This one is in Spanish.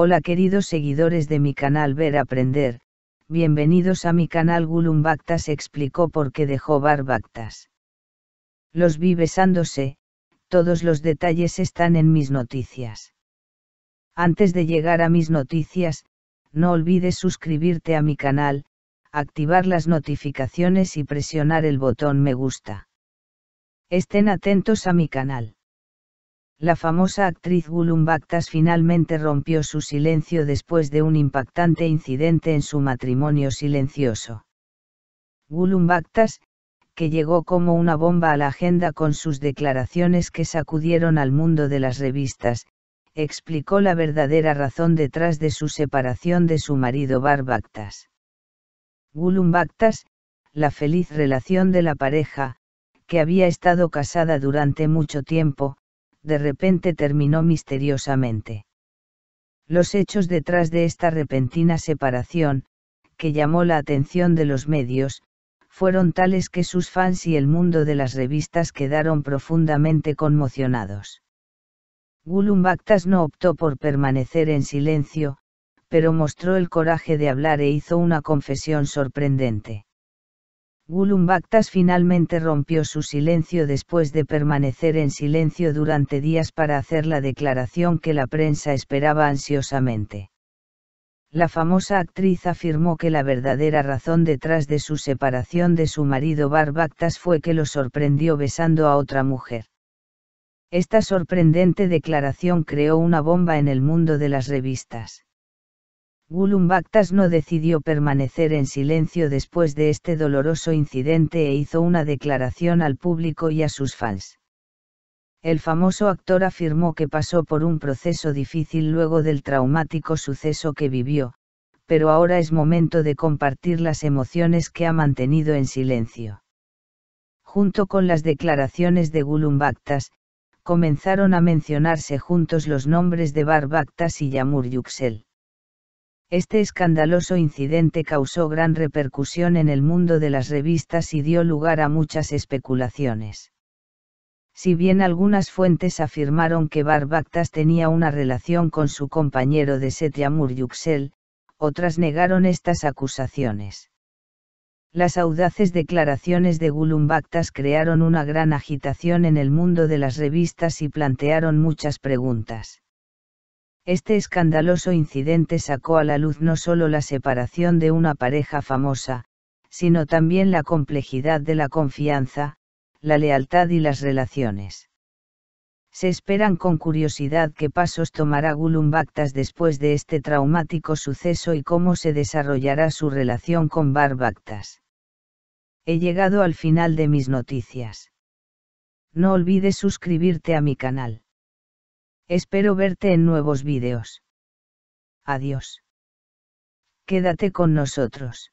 Hola queridos seguidores de mi canal Ver Aprender, bienvenidos a mi canal Gulum explicó por qué dejó BARBACTAS. Los vi besándose, todos los detalles están en mis noticias. Antes de llegar a mis noticias, no olvides suscribirte a mi canal, activar las notificaciones y presionar el botón me gusta. Estén atentos a mi canal la famosa actriz Gulumbactas finalmente rompió su silencio después de un impactante incidente en su matrimonio silencioso. Gulum que llegó como una bomba a la agenda con sus declaraciones que sacudieron al mundo de las revistas, explicó la verdadera razón detrás de su separación de su marido Bar Bactas. la feliz relación de la pareja, que había estado casada durante mucho tiempo, de repente terminó misteriosamente. Los hechos detrás de esta repentina separación, que llamó la atención de los medios, fueron tales que sus fans y el mundo de las revistas quedaron profundamente conmocionados. Gulum no optó por permanecer en silencio, pero mostró el coraje de hablar e hizo una confesión sorprendente. Gulum finalmente rompió su silencio después de permanecer en silencio durante días para hacer la declaración que la prensa esperaba ansiosamente. La famosa actriz afirmó que la verdadera razón detrás de su separación de su marido Bar fue que lo sorprendió besando a otra mujer. Esta sorprendente declaración creó una bomba en el mundo de las revistas. Gulum no decidió permanecer en silencio después de este doloroso incidente e hizo una declaración al público y a sus fans. El famoso actor afirmó que pasó por un proceso difícil luego del traumático suceso que vivió, pero ahora es momento de compartir las emociones que ha mantenido en silencio. Junto con las declaraciones de Gulum comenzaron a mencionarse juntos los nombres de Bar y Yamur Yuxel. Este escandaloso incidente causó gran repercusión en el mundo de las revistas y dio lugar a muchas especulaciones. Si bien algunas fuentes afirmaron que Barbactas tenía una relación con su compañero de Setiamur Yuxel, otras negaron estas acusaciones. Las audaces declaraciones de Gulumbactas crearon una gran agitación en el mundo de las revistas y plantearon muchas preguntas. Este escandaloso incidente sacó a la luz no solo la separación de una pareja famosa, sino también la complejidad de la confianza, la lealtad y las relaciones. Se esperan con curiosidad qué pasos tomará Gulumbactas después de este traumático suceso y cómo se desarrollará su relación con Barbactas. He llegado al final de mis noticias. No olvides suscribirte a mi canal. Espero verte en nuevos vídeos. Adiós. Quédate con nosotros.